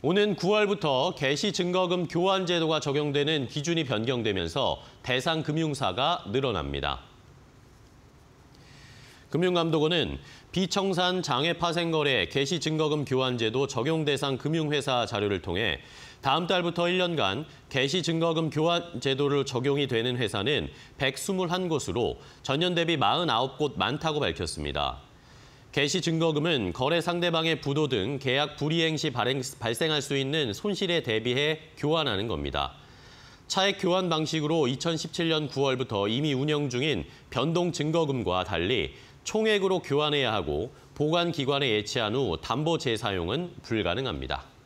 오는 9월부터 개시 증거금 교환 제도가 적용되는 기준이 변경되면서 대상 금융사가 늘어납니다. 금융감독원은 비청산 장외 파생 거래 개시 증거금 교환 제도 적용 대상 금융회사 자료를 통해 다음 달부터 1년간 개시 증거금 교환 제도를 적용이 되는 회사는 121곳으로 전년 대비 49곳 많다고 밝혔습니다. 개시 증거금은 거래 상대방의 부도 등 계약 불이행 시 발행, 발생할 수 있는 손실에 대비해 교환하는 겁니다. 차액 교환 방식으로 2017년 9월부터 이미 운영 중인 변동 증거금과 달리 총액으로 교환해야 하고 보관 기관에 예치한 후 담보 재사용은 불가능합니다.